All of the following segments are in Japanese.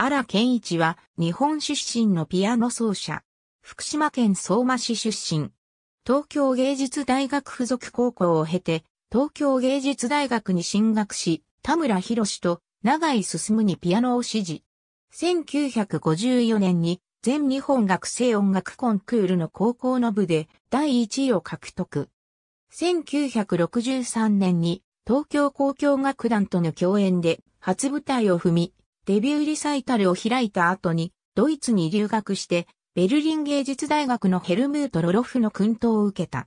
荒健一は日本出身のピアノ奏者。福島県相馬市出身。東京芸術大学附属高校を経て、東京芸術大学に進学し、田村博士と長井進にピアノを指示。1954年に全日本学生音楽コンクールの高校の部で第1位を獲得。1963年に東京交響楽団との共演で初舞台を踏み、デビューリサイタルを開いた後に、ドイツに留学して、ベルリン芸術大学のヘルムート・ロロフの訓導を受けた。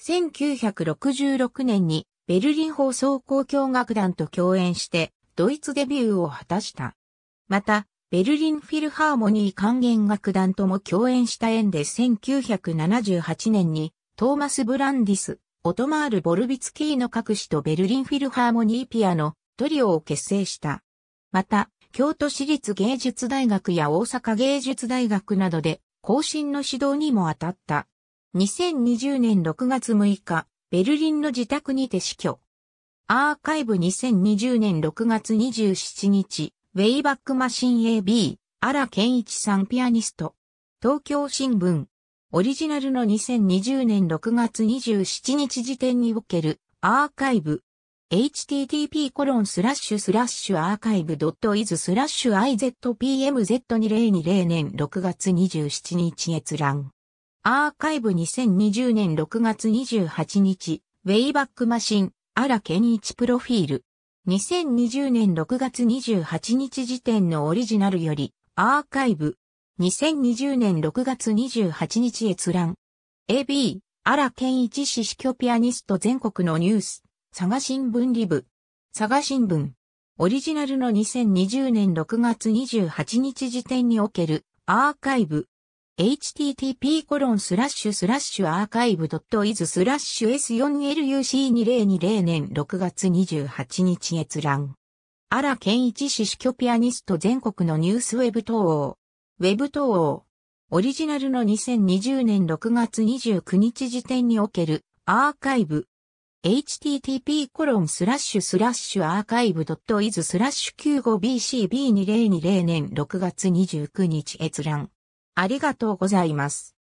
1966年にベルリン放送交響楽団と共演して、ドイツデビューを果たした。また、ベルリンフィルハーモニー管弦楽団とも共演した縁で1978年に、トーマス・ブランディス、オトマール・ボルビツキーの各種とベルリンフィルハーモニーピアノ、トリオを結成した。また、京都市立芸術大学や大阪芸術大学などで後進の指導にも当たった。2020年6月6日、ベルリンの自宅にて死去。アーカイブ2020年6月27日、ウェイバックマシン AB、荒健一さんピアニスト。東京新聞。オリジナルの2020年6月27日時点におけるアーカイブ http a r c h i v e i s izpmz2020 年6月27日閲覧。アーカイブ2020年6月28日、ウェイバックマシン、アラ荒健チプロフィール。2020年6月28日時点のオリジナルより、アーカイブ。2020年6月28日閲覧。AB、アラ荒健一氏キョピアニスト全国のニュース。佐賀新聞リブ。佐賀新聞。オリジナルの2020年6月28日時点におけるアーカイブ。http コロンスラッシュスラッシュアーカイブドットイズスラッシュ S4LUC2020 年6月28日閲覧。荒健一氏主去ピアニスト全国のニュースウェブ等をウェブ等を、オリジナルの2020年6月29日時点におけるアーカイブ。http コロンスラッシュスラッシュアーカイブドットイズスラッシュ 95bcb2020 年6月29日閲覧。ありがとうございます。